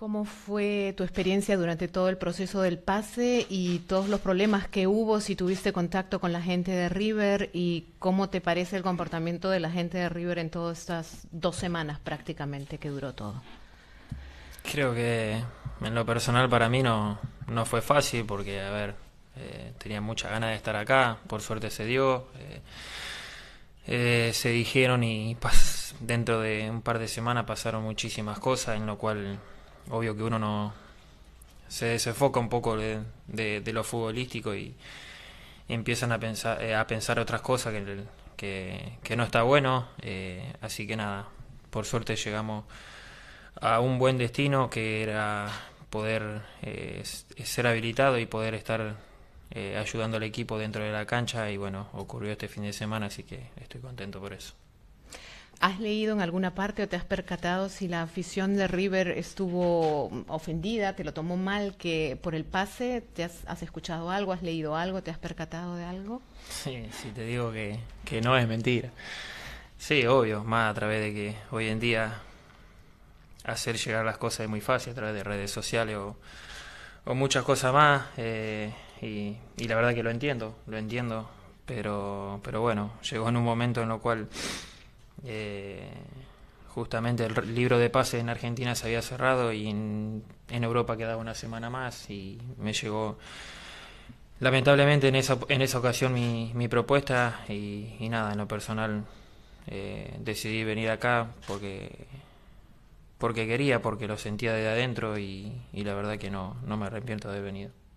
¿Cómo fue tu experiencia durante todo el proceso del pase y todos los problemas que hubo si tuviste contacto con la gente de River y cómo te parece el comportamiento de la gente de River en todas estas dos semanas prácticamente que duró todo? Creo que en lo personal para mí no, fue fácil porque, a ver, eh, tenía muchas ganas de estar acá, por suerte se dio, eh, eh, se dijeron y dentro de un par de semanas pasaron muchísimas cosas en lo cual obvio que uno no se desenfoca un poco de, lo futbolístico y, empiezan a pensar, eh, a pensar otras cosas que, que, no está bueno. Eh, así que nada, por suerte llegamos a un buen destino que era poder eh, ser habilitado y poder estar eh, ayudando al equipo dentro de la cancha y bueno, ocurrió este fin de semana, así que estoy contento por eso. ¿Has leído en alguna parte o te has percatado si la afición de River estuvo ofendida, te lo tomó mal que por el pase? ¿Te has, escuchado algo, has leído algo, te has percatado de algo? Sí, sí, te digo que, no es mentira. Sí, obvio, más a través de que hoy en día hacer llegar las cosas es muy fácil a través de redes sociales o, o muchas cosas más. Eh, y, y, la verdad que lo entiendo, lo entiendo. Pero, pero bueno, llegó en un momento en lo cual eh, justamente el libro de pases en Argentina se había cerrado y en, Europa quedaba una semana más y me llegó lamentablemente en esa, en esa ocasión mi, mi propuesta y, nada, en lo personal eh, decidí venir acá porque porque quería, porque lo sentía de adentro y, la verdad que no, no me arrepiento de haber venido.